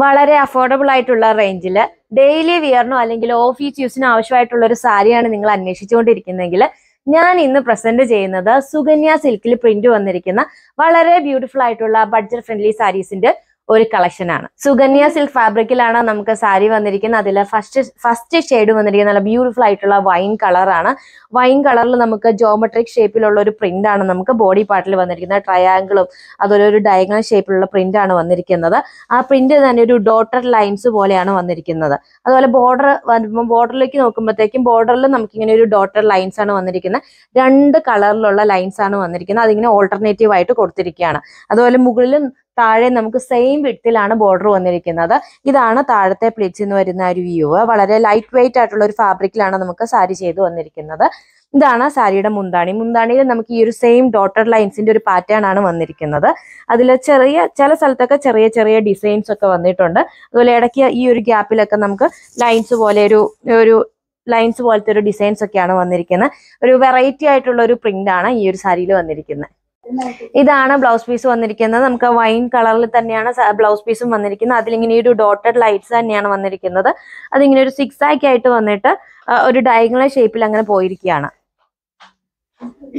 വളരെ അഫോർഡബിൾ ആയിട്ടുള്ള റേഞ്ചിൽ ഡെയിലി വിയറിനോ അല്ലെങ്കിൽ ഓഫീസ് യൂസിനോ ആവശ്യമായിട്ടുള്ള ഒരു സാരിയാണ് നിങ്ങൾ അന്വേഷിച്ചുകൊണ്ടിരിക്കുന്നതെങ്കിൽ ഞാൻ ഇന്ന് പ്രസന്റ് ചെയ്യുന്നത് സുകന്യ സിൽക്കിൽ പ്രിന്റ് വന്നിരിക്കുന്ന വളരെ ബ്യൂട്ടിഫുൾ ആയിട്ടുള്ള ബഡ്ജറ്റ് ഫ്രണ്ട്ലി സാരീസിന്റെ ഒരു കളക്ഷനാണ് സുഗന്യ സിൽക്ക് ഫാബ്രിക്കിലാണ് നമുക്ക് സാരി വന്നിരിക്കുന്നത് അതിൽ ഫസ്റ്റ് ഫസ്റ്റ് ഷെയ്ഡ് വന്നിരിക്കുന്നത് നല്ല ബ്യൂട്ടിഫുൾ ആയിട്ടുള്ള വൈൻ കളറാണ് വൈൻ കളറിൽ നമുക്ക് ജോമെട്രിക് ഷേപ്പിലുള്ള ഒരു പ്രിന്റ് ആണ് നമുക്ക് ബോഡി പാർട്ടിൽ വന്നിരിക്കുന്നത് ട്രയാങ്കിളും അതുപോലെ ഒരു ഡയഗണൽ ഷേപ്പിലുള്ള പ്രിന്റ് ആണ് വന്നിരിക്കുന്നത് ആ പ്രിന്റ് തന്നെ ഒരു ഡോട്ടർ ലൈൻസ് പോലെയാണ് വന്നിരിക്കുന്നത് അതുപോലെ ബോർഡർ വരുമ്പോൾ ബോർഡറിലേക്ക് നോക്കുമ്പോഴത്തേക്കും ബോർഡറിൽ നമുക്ക് ഇങ്ങനെ ഒരു ഡോട്ടർ ലൈൻസ് ആണ് വന്നിരിക്കുന്നത് രണ്ട് കളറിലുള്ള ലൈൻസ് ആണ് വന്നിരിക്കുന്നത് അതിങ്ങനെ ഓൾട്ടർനേറ്റീവ് ആയിട്ട് കൊടുത്തിരിക്കുകയാണ് അതുപോലെ മുകളിൽ താഴെ നമുക്ക് സെയിം വിട്ടിലാണ് ബോർഡർ വന്നിരിക്കുന്നത് ഇതാണ് താഴത്തെ പ്ലീറ്റ്സിൽ നിന്ന് വരുന്ന ഒരു വ്യൂ വളരെ ലൈറ്റ് വെയിറ്റ് ആയിട്ടുള്ള ഒരു ഫാബ്രിക്കിലാണ് നമുക്ക് സാരി ചെയ്ത് വന്നിരിക്കുന്നത് ഇതാണ് സാരിയുടെ മുന്താണി മുന്താണിയിൽ നമുക്ക് ഈ ഒരു സെയിം ഡോട്ടർ ലൈൻസിന്റെ ഒരു പാറ്റേൺ ആണ് വന്നിരിക്കുന്നത് അതിൽ ചെറിയ ചില സ്ഥലത്തൊക്കെ ചെറിയ ചെറിയ ഡിസൈൻസ് ഒക്കെ വന്നിട്ടുണ്ട് അതുപോലെ ഇടയ്ക്ക് ഈ ഒരു ഗ്യാപ്പിലൊക്കെ നമുക്ക് ലൈൻസ് പോലെ ഒരു ഒരു ലൈൻസ് പോലത്തെ ഒരു ഡിസൈൻസ് ഒക്കെയാണ് വന്നിരിക്കുന്നത് ഒരു വെറൈറ്റി ആയിട്ടുള്ള ഒരു പ്രിന്റ് ആണ് ഈ ഒരു സാരിയിൽ വന്നിരിക്കുന്നത് ഇതാണ് ബ്ലൗസ് പീസ് വന്നിരിക്കുന്നത് നമുക്ക് വൈൻ കളറിൽ തന്നെയാണ് ബ്ലൗസ് പീസും വന്നിരിക്കുന്നത് അതിലിങ്ങനെ ഒരു ഡോട്ടഡ് ലൈറ്റ്സ് തന്നെയാണ് വന്നിരിക്കുന്നത് അതിങ്ങനെ ഒരു സിക്സ് ആക്കി ആയിട്ട് വന്നിട്ട് ഒരു ഡയഗണൽ ഷേപ്പിൽ അങ്ങനെ പോയിരിക്കുകയാണ്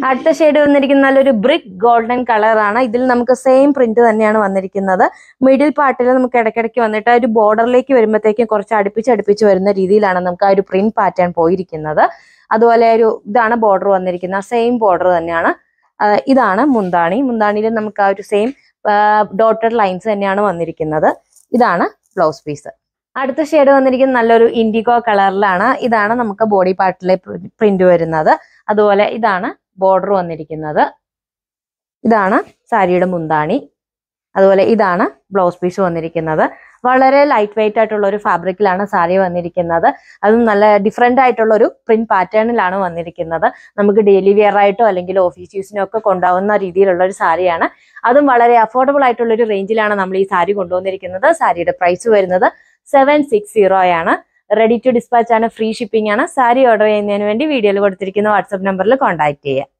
അടുത്ത ഷെയ്ഡ് വന്നിരിക്കുന്ന നല്ലൊരു ബ്രിക്ക് ഗോൾഡൻ കളറാണ് ഇതിൽ നമുക്ക് സെയിം പ്രിന്റ് തന്നെയാണ് വന്നിരിക്കുന്നത് മിഡിൽ പാർട്ടിൽ നമുക്ക് ഇടയ്ക്കിടയ്ക്ക് വന്നിട്ട് ഒരു ബോർഡറിലേക്ക് വരുമ്പോഴത്തേക്കും കുറച്ച് അടുപ്പിച്ച് അടുപ്പിച്ച് വരുന്ന രീതിയിലാണ് നമുക്ക് ആ ഒരു പ്രിന്റ് പാറ്റേൺ പോയിരിക്കുന്നത് അതുപോലെ ഒരു ഇതാണ് ബോർഡർ വന്നിരിക്കുന്നത് സെയിം ബോർഡർ തന്നെയാണ് ഇതാണ് മുന്താണി മുന്താണിയിൽ നമുക്ക് ആ ഒരു സെയിം ഡോട്ടഡ് ലൈൻസ് തന്നെയാണ് വന്നിരിക്കുന്നത് ഇതാണ് ബ്ലൗസ് പീസ് അടുത്ത ഷെയ്ഡ് വന്നിരിക്കുന്നത് നല്ലൊരു ഇൻഡിഗോ കളറിലാണ് ഇതാണ് നമുക്ക് ബോഡി പാർട്ടിലെ പ്രിന്റ് വരുന്നത് അതുപോലെ ഇതാണ് ബോർഡർ വന്നിരിക്കുന്നത് ഇതാണ് സാരിയുടെ മുന്താണി അതുപോലെ ഇതാണ് ബ്ലൗസ് പീസ് വന്നിരിക്കുന്നത് വളരെ ലൈറ്റ് വെയിറ്റ് ആയിട്ടുള്ള ഒരു ഫാബ്രിക്കിലാണ് സാരി വന്നിരിക്കുന്നത് അതും നല്ല ഡിഫറെൻ്റ് ആയിട്ടുള്ള ഒരു പ്രിന്റ് പാറ്റേണിലാണ് വന്നിരിക്കുന്നത് നമുക്ക് ഡെയിലി വെയർ ആയിട്ടോ അല്ലെങ്കിൽ ഓഫീസ് യൂസിനോ ഒക്കെ കൊണ്ടാവുന്ന രീതിയിലുള്ള ഒരു സാരിയാണ് അതും വളരെ അഫോർഡബിൾ ആയിട്ടുള്ള ഒരു റേഞ്ചിലാണ് നമ്മൾ ഈ സാരി കൊണ്ടുവന്നിരിക്കുന്നത് സാരിയുടെ പ്രൈസ് വരുന്നത് സെവൻ സിക്സ് സീറോയാണ് റെഡി ടു ഡിസ്പാച്ച് ആണ് ഫ്രീ ഷിപ്പിംഗ് ആണ് സാരി ഓർഡർ ചെയ്യുന്നതിന് വേണ്ടി വീഡിയോയിൽ കൊടുത്തിരിക്കുന്ന വാട്സപ്പ് നമ്പറിൽ കോൺടാക്ട് ചെയ്യുക